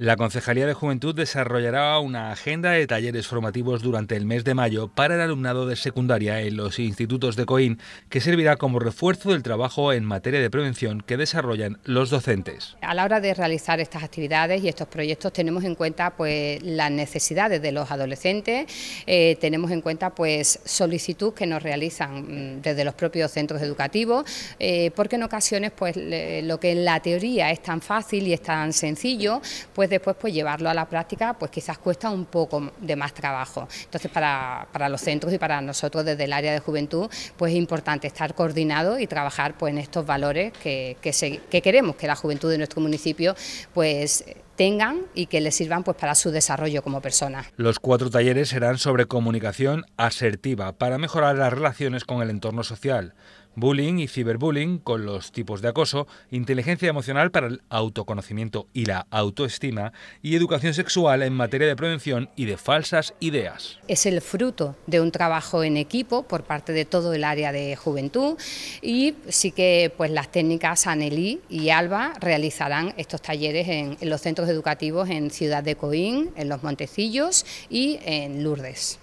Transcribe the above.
La Concejalía de Juventud desarrollará una agenda de talleres formativos durante el mes de mayo para el alumnado de secundaria en los institutos de Coín, que servirá como refuerzo del trabajo en materia de prevención que desarrollan los docentes. A la hora de realizar estas actividades y estos proyectos tenemos en cuenta pues, las necesidades de los adolescentes, eh, tenemos en cuenta pues solicitud que nos realizan mm, desde los propios centros educativos, eh, porque en ocasiones pues, lo que en la teoría es tan fácil y es tan sencillo, pues después pues llevarlo a la práctica pues quizás cuesta un poco de más trabajo. Entonces para, para los centros y para nosotros desde el área de juventud pues es importante estar coordinado y trabajar pues en estos valores que, queremos que la juventud de nuestro municipio pues tengan y que les sirvan pues para su desarrollo como persona. Los cuatro talleres serán sobre comunicación asertiva para mejorar las relaciones con el entorno social, bullying y ciberbullying con los tipos de acoso, inteligencia emocional para el autoconocimiento y la autoestima y educación sexual en materia de prevención y de falsas ideas. Es el fruto de un trabajo en equipo por parte de todo el área de juventud y sí que pues las técnicas Anelí y Alba realizarán estos talleres en, en los centros educativos en Ciudad de Coín, en Los Montecillos y en Lourdes.